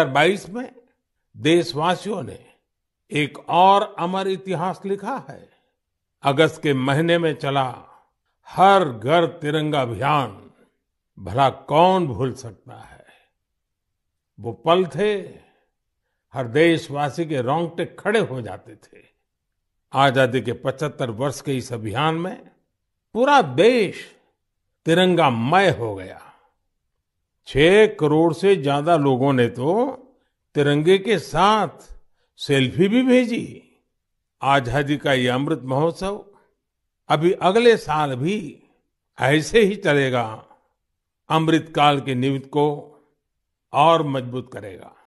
2022 में देशवासियों ने एक और अमर इतिहास लिखा है अगस्त के महीने में चला हर घर तिरंगा अभियान भला कौन भूल सकता है वो पल थे हर देशवासी के रोंगटे खड़े हो जाते थे आजादी के 75 वर्ष के इस अभियान में पूरा देश तिरंगामय हो गया छह करोड़ से ज्यादा लोगों ने तो तिरंगे के साथ सेल्फी भी भेजी आजादी का ये अमृत महोत्सव अभी अगले साल भी ऐसे ही चलेगा अमृतकाल के निमित्त को और मजबूत करेगा